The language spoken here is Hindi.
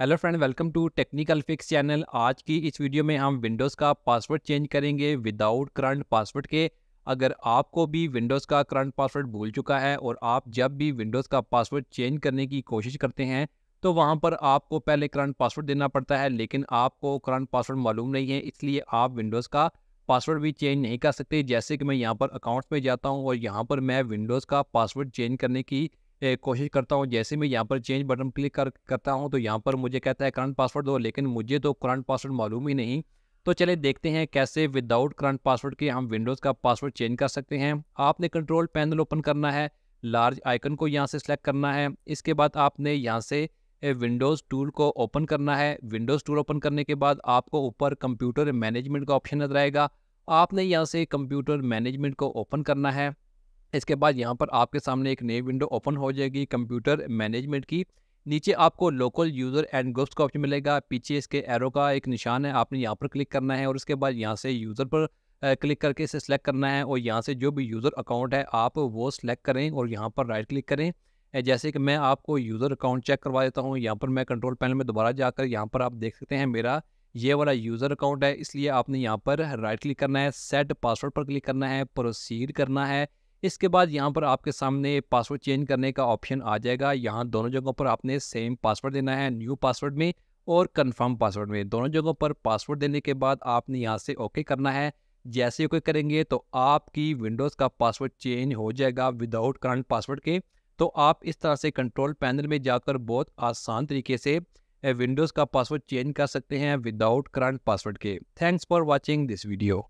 hello friend welcome to technical fix channel आज की इस वीडियो में हम विंडोज़ का पासवर्ड चेंज करेंगे विदाउट करंट पासवर्ड के अगर आपको भी विंडोज़ का करंट पासवर्ड भूल चुका है और आप जब भी विंडोज़ का पासवर्ड चेंज करने की कोशिश करते हैं तो वहाँ पर आपको पहले करंट पासवर्ड देना पड़ता है लेकिन आपको करंट पासवर्ड मालूम नहीं है इसलिए आप विंडोज़ का पासवर्ड भी चेंज नहीं कर सकते जैसे कि मैं यहाँ पर अकाउंट्स में जाता हूँ और यहाँ पर मैं विंडोज़ का पासवर्ड चेंज करने की कोशिश करता हूँ जैसे मैं यहाँ पर चेंज बटन क्लिक कर करता हूँ तो यहाँ पर मुझे कहता है करंट पासवर्ड दो लेकिन मुझे तो करंट पासवर्ड मालूम ही नहीं तो चले देखते हैं कैसे विदाउट करंट पासवर्ड के हम विंडोज़ का पासवर्ड चेंज कर सकते हैं आपने कंट्रोल पैनल ओपन करना है लार्ज आइकन को यहाँ से सेलेक्ट करना है इसके बाद आपने यहाँ से विंडोज़ टूल को ओपन करना है विंडोज़ टूल ओपन करने के बाद आपको ऊपर कंप्यूटर मैनेजमेंट का ऑप्शन नजर आएगा आपने यहाँ से कंप्यूटर मैनेजमेंट को ओपन करना है इसके बाद यहाँ पर आपके सामने एक नई विंडो ओपन हो जाएगी कंप्यूटर मैनेजमेंट की नीचे आपको लोकल यूज़र एंड ग्रुप्स का ऑप्शन मिलेगा पीछे इसके एरो का एक निशान है आपने यहाँ पर क्लिक करना है और उसके बाद यहाँ से यूज़र पर क्लिक करके इसे सेलेक्ट करना है और यहाँ से जो भी यूज़र अकाउंट है आप वो सिलेक्ट करें और यहाँ पर राइट क्लिक करें जैसे कि मैं आपको यूज़र अकाउंट चेक करवा देता हूँ यहाँ पर मैं कंट्रोल पैनल में दोबारा जाकर यहाँ पर आप देख सकते हैं मेरा ये वाला यूज़र अकाउंट है इसलिए आपने यहाँ पर राइट क्लिक करना है सेट पासवर्ड पर क्लिक करना है प्रोसीड करना है इसके बाद यहाँ पर आपके सामने पासवर्ड चेंज करने का ऑप्शन आ जाएगा यहाँ दोनों जगहों पर आपने सेम पासवर्ड देना है न्यू पासवर्ड में और कन्फर्म पासवर्ड में दोनों जगहों पर पासवर्ड देने के बाद आपने यहाँ से ओके करना है जैसे ओके करेंगे तो आपकी विंडोज़ का पासवर्ड चेंज हो जाएगा विदाउट करंट पासवर्ड के तो आप इस तरह से कंट्रोल पैनल में जाकर बहुत आसान तरीके से विंडोज़ का पासवर्ड चेंज कर सकते हैं विदाउट करंट पासवर्ड के thanks for watching this video